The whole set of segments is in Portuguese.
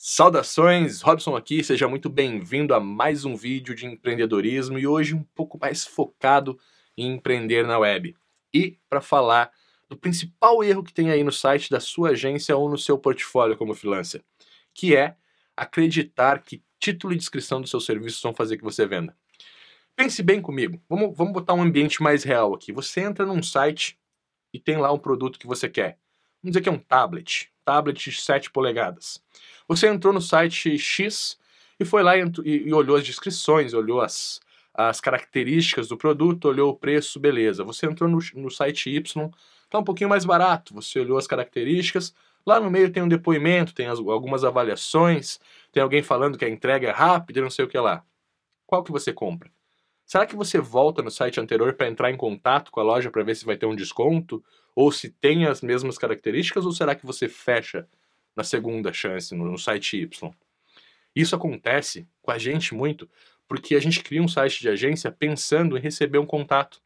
Saudações, Robson aqui, seja muito bem-vindo a mais um vídeo de empreendedorismo e hoje um pouco mais focado em empreender na web. E para falar do principal erro que tem aí no site da sua agência ou no seu portfólio como freelancer, que é acreditar que título e descrição dos seus serviços vão fazer que você venda. Pense bem comigo, vamos, vamos botar um ambiente mais real aqui. Você entra num site e tem lá um produto que você quer. Vamos dizer que é um tablet, tablet de 7 polegadas. Você entrou no site X e foi lá e, e, e olhou as descrições, olhou as, as características do produto, olhou o preço, beleza. Você entrou no, no site Y, está um pouquinho mais barato, você olhou as características, lá no meio tem um depoimento, tem as, algumas avaliações, tem alguém falando que a entrega é rápida, não sei o que lá. Qual que você compra? Será que você volta no site anterior para entrar em contato com a loja para ver se vai ter um desconto? Ou se tem as mesmas características? Ou será que você fecha na segunda chance, no site Y? Isso acontece com a gente muito, porque a gente cria um site de agência pensando em receber um contato.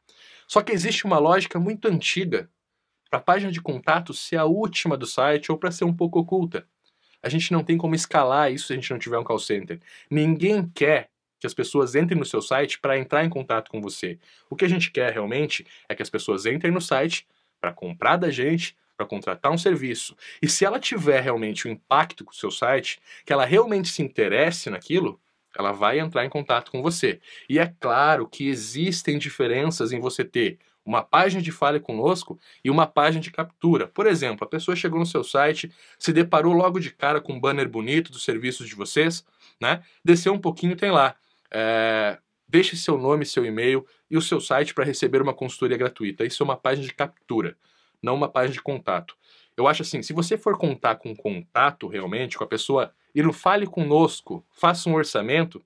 Só que existe uma lógica muito antiga para a página de contato ser a última do site ou para ser um pouco oculta. A gente não tem como escalar isso se a gente não tiver um call center. Ninguém quer que as pessoas entrem no seu site para entrar em contato com você. O que a gente quer realmente é que as pessoas entrem no site para comprar da gente, para contratar um serviço. E se ela tiver realmente um impacto com o seu site, que ela realmente se interesse naquilo, ela vai entrar em contato com você. E é claro que existem diferenças em você ter uma página de fale conosco e uma página de captura. Por exemplo, a pessoa chegou no seu site, se deparou logo de cara com um banner bonito dos serviços de vocês, né? Desceu um pouquinho, tem lá é, deixe seu nome, seu e-mail e o seu site para receber uma consultoria gratuita. Isso é uma página de captura, não uma página de contato. Eu acho assim, se você for contar com contato realmente, com a pessoa, e não fale conosco, faça um orçamento,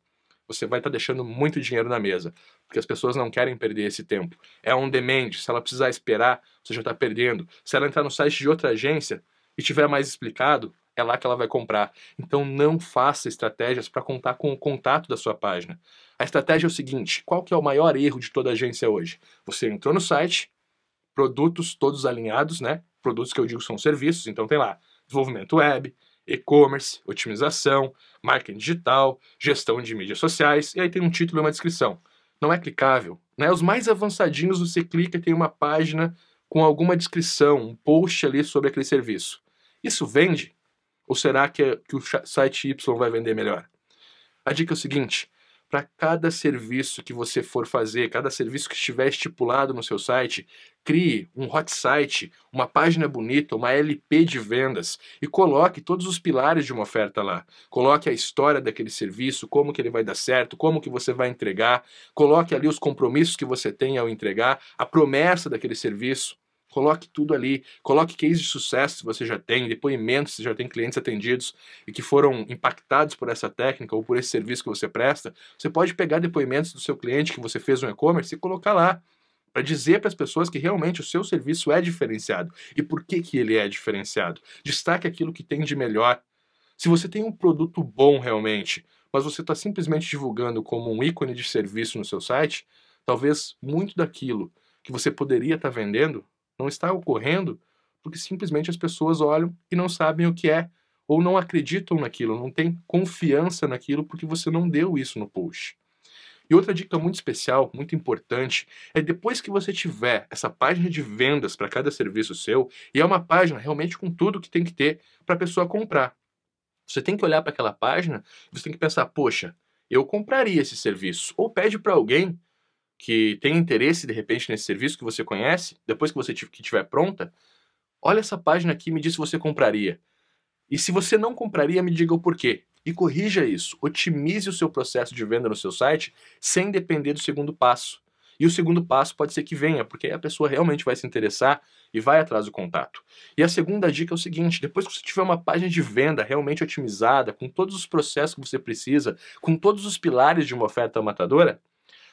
você vai estar tá deixando muito dinheiro na mesa, porque as pessoas não querem perder esse tempo. É um demand, se ela precisar esperar, você já está perdendo. Se ela entrar no site de outra agência e tiver mais explicado, é lá que ela vai comprar. Então não faça estratégias para contar com o contato da sua página. A estratégia é o seguinte, qual que é o maior erro de toda agência hoje? Você entrou no site, produtos todos alinhados, né? Produtos que eu digo são serviços, então tem lá desenvolvimento web, e-commerce, otimização, marketing digital, gestão de mídias sociais, e aí tem um título e uma descrição. Não é clicável. Né? Os mais avançadinhos você clica e tem uma página com alguma descrição, um post ali sobre aquele serviço. Isso vende? Ou será que, é, que o site Y vai vender melhor? A dica é o seguinte: para cada serviço que você for fazer, cada serviço que estiver estipulado no seu site, crie um hot site, uma página bonita, uma LP de vendas e coloque todos os pilares de uma oferta lá. Coloque a história daquele serviço, como que ele vai dar certo, como que você vai entregar, coloque ali os compromissos que você tem ao entregar, a promessa daquele serviço. Coloque tudo ali, coloque case de sucesso se você já tem, depoimentos se já tem clientes atendidos e que foram impactados por essa técnica ou por esse serviço que você presta. Você pode pegar depoimentos do seu cliente que você fez um e-commerce e colocar lá para dizer para as pessoas que realmente o seu serviço é diferenciado e por que que ele é diferenciado. Destaque aquilo que tem de melhor. Se você tem um produto bom realmente, mas você está simplesmente divulgando como um ícone de serviço no seu site, talvez muito daquilo que você poderia estar tá vendendo não está ocorrendo porque simplesmente as pessoas olham e não sabem o que é ou não acreditam naquilo, não têm confiança naquilo porque você não deu isso no post. E outra dica muito especial, muito importante, é depois que você tiver essa página de vendas para cada serviço seu, e é uma página realmente com tudo que tem que ter para a pessoa comprar. Você tem que olhar para aquela página, você tem que pensar, poxa, eu compraria esse serviço. Ou pede para alguém que tem interesse de repente nesse serviço que você conhece, depois que você que tiver pronta, olha essa página aqui e me diz se você compraria. E se você não compraria, me diga o porquê. E corrija isso. Otimize o seu processo de venda no seu site sem depender do segundo passo. E o segundo passo pode ser que venha, porque aí a pessoa realmente vai se interessar e vai atrás do contato. E a segunda dica é o seguinte: depois que você tiver uma página de venda realmente otimizada, com todos os processos que você precisa, com todos os pilares de uma oferta matadora,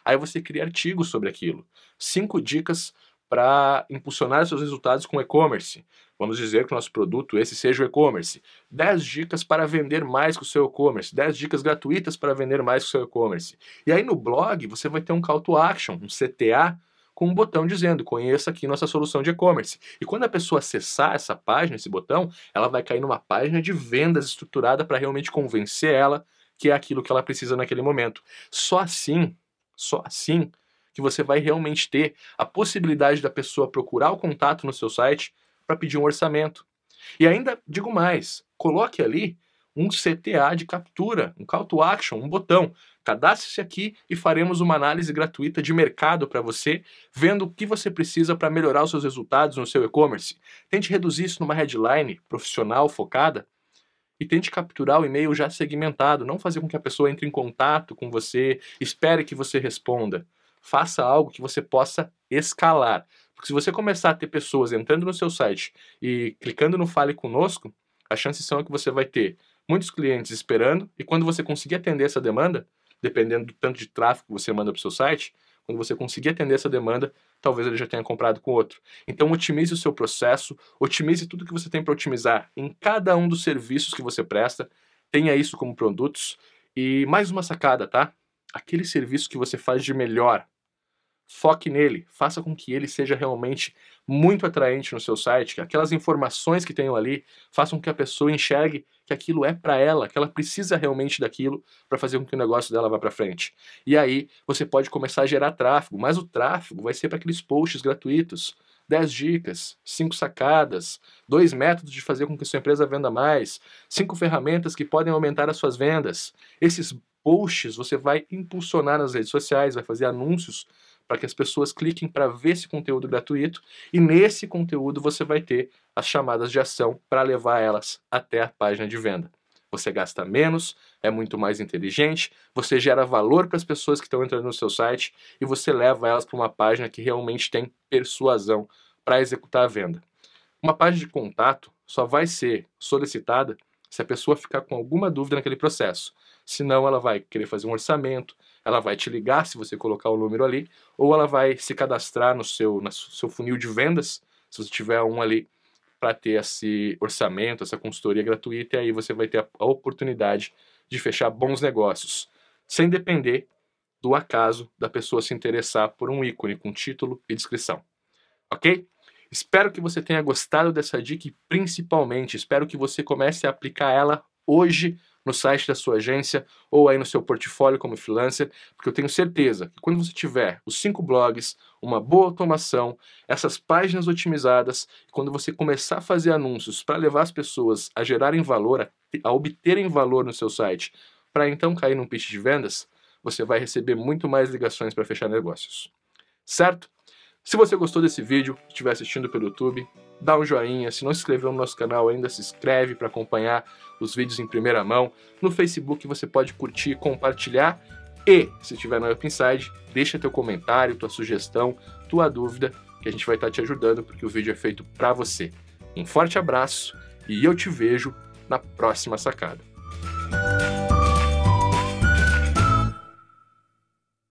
Aí você cria artigos sobre aquilo. Cinco dicas para impulsionar seus resultados com e-commerce. Vamos dizer que o nosso produto esse seja o e-commerce. 10 dicas para vender mais com o seu e-commerce. 10 dicas gratuitas para vender mais com o seu e-commerce. E aí no blog você vai ter um call to action, um CTA, com um botão dizendo conheça aqui nossa solução de e-commerce. E quando a pessoa acessar essa página, esse botão, ela vai cair numa página de vendas estruturada para realmente convencer ela que é aquilo que ela precisa naquele momento. Só assim só assim que você vai realmente ter a possibilidade da pessoa procurar o contato no seu site para pedir um orçamento. E ainda digo mais, coloque ali um CTA de captura, um call to action, um botão. Cadastre-se aqui e faremos uma análise gratuita de mercado para você, vendo o que você precisa para melhorar os seus resultados no seu e-commerce. Tente reduzir isso numa headline profissional focada e tente capturar o e-mail já segmentado, não fazer com que a pessoa entre em contato com você, espere que você responda. Faça algo que você possa escalar. Porque se você começar a ter pessoas entrando no seu site e clicando no Fale Conosco, as chances são que você vai ter muitos clientes esperando e quando você conseguir atender essa demanda, dependendo do tanto de tráfego que você manda para o seu site, quando você conseguir atender essa demanda, talvez ele já tenha comprado com outro. Então otimize o seu processo, otimize tudo que você tem para otimizar em cada um dos serviços que você presta, tenha isso como produtos. E mais uma sacada, tá? Aquele serviço que você faz de melhor, foque nele, faça com que ele seja realmente muito atraente no seu site, que aquelas informações que tenham ali façam com que a pessoa enxergue que aquilo é para ela, que ela precisa realmente daquilo para fazer com que o negócio dela vá para frente. E aí você pode começar a gerar tráfego, mas o tráfego vai ser para aqueles posts gratuitos. 10 dicas, 5 sacadas, 2 métodos de fazer com que sua empresa venda mais, 5 ferramentas que podem aumentar as suas vendas. Esses posts você vai impulsionar nas redes sociais, vai fazer anúncios para que as pessoas cliquem para ver esse conteúdo gratuito e nesse conteúdo você vai ter as chamadas de ação para levar elas até a página de venda. Você gasta menos, é muito mais inteligente, você gera valor para as pessoas que estão entrando no seu site e você leva elas para uma página que realmente tem persuasão para executar a venda. Uma página de contato só vai ser solicitada se a pessoa ficar com alguma dúvida naquele processo. Senão ela vai querer fazer um orçamento, ela vai te ligar se você colocar o número ali, ou ela vai se cadastrar no seu, no seu funil de vendas, se você tiver um ali, para ter esse orçamento, essa consultoria gratuita, e aí você vai ter a, a oportunidade de fechar bons negócios, sem depender do acaso da pessoa se interessar por um ícone com título e descrição. Ok? Espero que você tenha gostado dessa dica e principalmente espero que você comece a aplicar ela hoje no site da sua agência ou aí no seu portfólio como freelancer, porque eu tenho certeza que quando você tiver os cinco blogs, uma boa automação, essas páginas otimizadas, quando você começar a fazer anúncios para levar as pessoas a gerarem valor, a, a obterem valor no seu site, para então cair num pitch de vendas, você vai receber muito mais ligações para fechar negócios. Certo? Se você gostou desse vídeo estiver assistindo pelo YouTube, dá um joinha. Se não se inscreveu no nosso canal ainda, se inscreve para acompanhar os vídeos em primeira mão. No Facebook você pode curtir, compartilhar e, se estiver no Up deixa teu comentário, tua sugestão, tua dúvida, que a gente vai estar tá te ajudando porque o vídeo é feito para você. Um forte abraço e eu te vejo na próxima sacada.